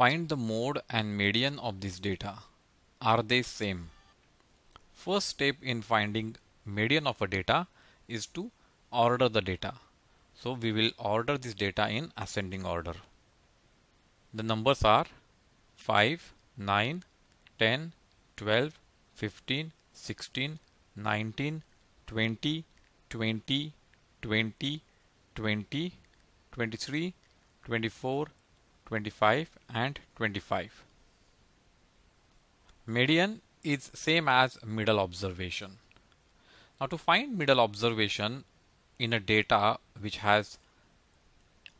Find the mode and median of this data. Are they same? First step in finding median of a data is to order the data. So we will order this data in ascending order. The numbers are 5, 9, 10, 12, 15, 16, 19, 20, 20, 20, 20, 23, 24, 25 and 25. Median is same as middle observation. Now to find middle observation in a data which has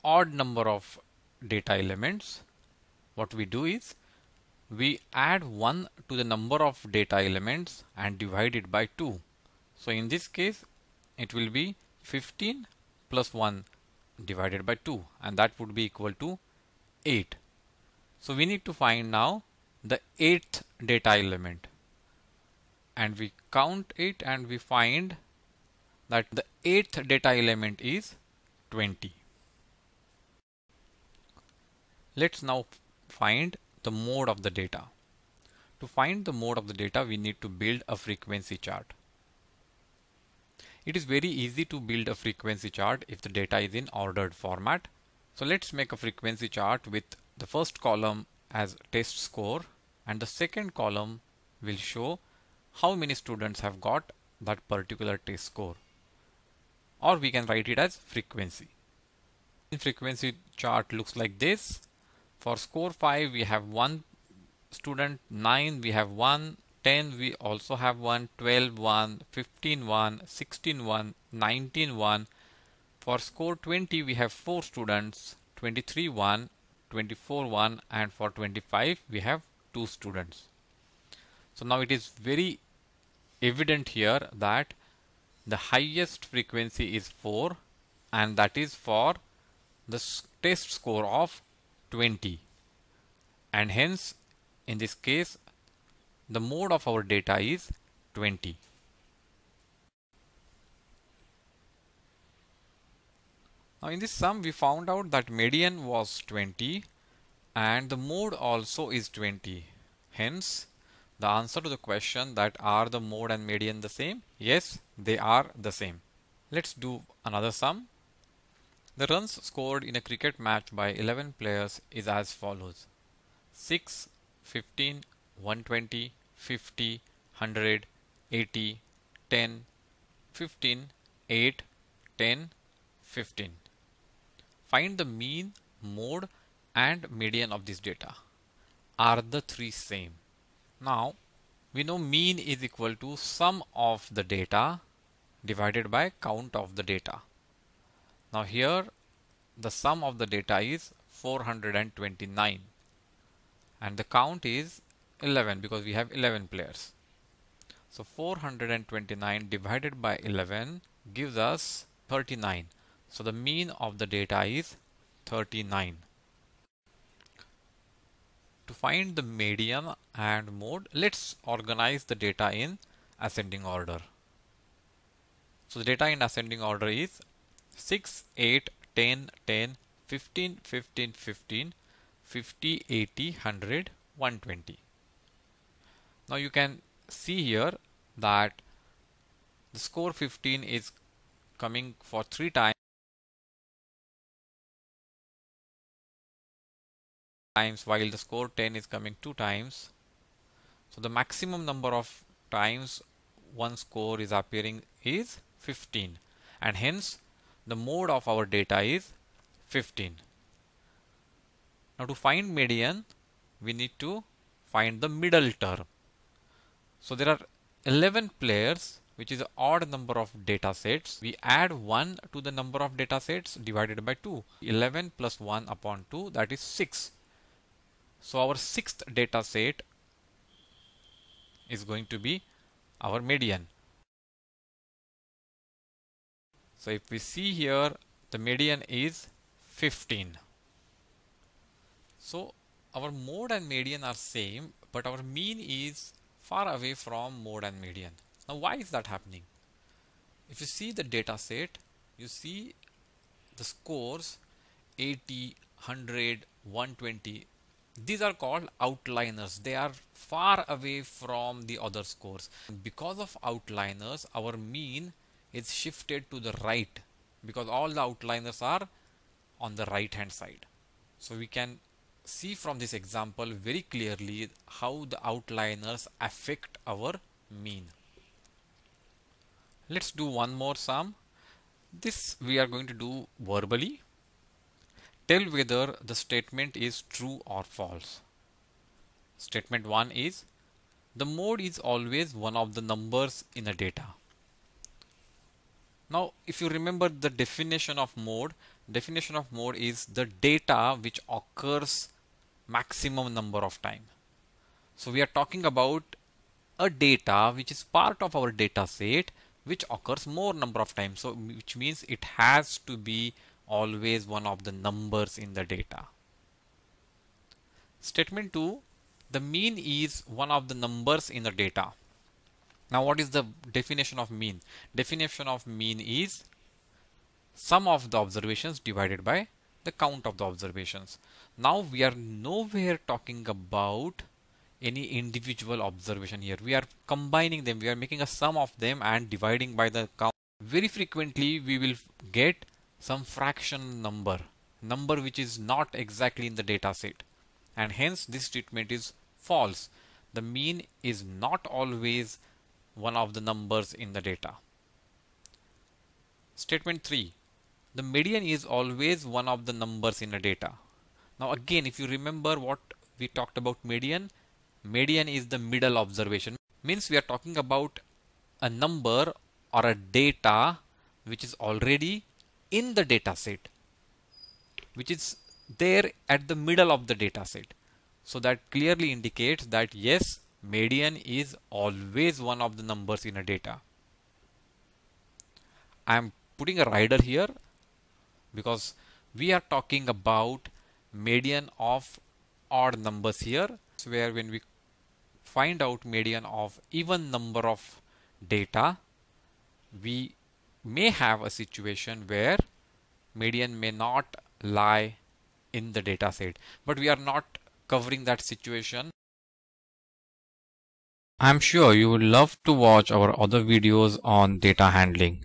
odd number of data elements, what we do is we add 1 to the number of data elements and divide it by 2. So in this case it will be 15 plus 1 divided by 2 and that would be equal to 8. So we need to find now the eighth data element and we count it and we find that the eighth data element is 20. Let's now find the mode of the data. To find the mode of the data we need to build a frequency chart. It is very easy to build a frequency chart if the data is in ordered format so let's make a frequency chart with the first column as test score and the second column will show how many students have got that particular test score or we can write it as frequency. The frequency chart looks like this. For score 5 we have 1 student, 9 we have 1, 10 we also have 1, 12 1, 15 1, 16 1, 19 1 for score 20 we have 4 students 23 1, 24 1 and for 25 we have 2 students. So now it is very evident here that the highest frequency is 4 and that is for the test score of 20 and hence in this case the mode of our data is 20. Now in this sum we found out that median was 20 and the mode also is 20. Hence the answer to the question that are the mode and median the same? Yes, they are the same. Let's do another sum. The runs scored in a cricket match by 11 players is as follows 6, 15, 120, 50, 100, 80, 10, 15, 8, 10, 15. Find the mean, mode and median of this data. Are the three same? Now we know mean is equal to sum of the data divided by count of the data. Now here the sum of the data is 429 and the count is 11 because we have 11 players. So 429 divided by 11 gives us 39 so the mean of the data is 39. To find the median and mode, let's organize the data in ascending order. So the data in ascending order is 6, 8, 10, 10, 15, 15, 15, 50, 80, 100, 120. Now you can see here that the score 15 is coming for three times times while the score 10 is coming two times so the maximum number of times one score is appearing is 15 and hence the mode of our data is 15 now to find median we need to find the middle term so there are 11 players which is odd number of data sets. We add 1 to the number of data sets divided by 2. 11 plus 1 upon 2 that is 6. So our sixth data set is going to be our median. So if we see here the median is 15. So our mode and median are same but our mean is far away from mode and median. Now why is that happening? If you see the data set you see the scores 80, 100, 120 these are called outliners they are far away from the other scores because of outliners our mean is shifted to the right because all the outliners are on the right hand side so we can see from this example very clearly how the outliners affect our mean let's do one more sum this we are going to do verbally tell whether the statement is true or false. Statement 1 is the mode is always one of the numbers in the data. Now if you remember the definition of mode, definition of mode is the data which occurs maximum number of time. So we are talking about a data which is part of our data set which occurs more number of times so which means it has to be always one of the numbers in the data. Statement 2 the mean is one of the numbers in the data. Now what is the definition of mean? Definition of mean is sum of the observations divided by the count of the observations. Now we are nowhere talking about any individual observation here. We are combining them. We are making a sum of them and dividing by the count. Very frequently we will get some fraction number number which is not exactly in the data set and hence this statement is false the mean is not always one of the numbers in the data statement 3 the median is always one of the numbers in the data now again if you remember what we talked about median median is the middle observation means we are talking about a number or a data which is already in the data set which is there at the middle of the data set so that clearly indicates that yes median is always one of the numbers in a data I am putting a rider here because we are talking about median of odd numbers here so where when we find out median of even number of data we may have a situation where median may not lie in the data set but we are not covering that situation i'm sure you would love to watch our other videos on data handling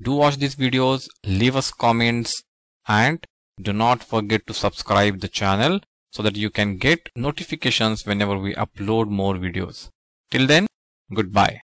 do watch these videos leave us comments and do not forget to subscribe the channel so that you can get notifications whenever we upload more videos till then goodbye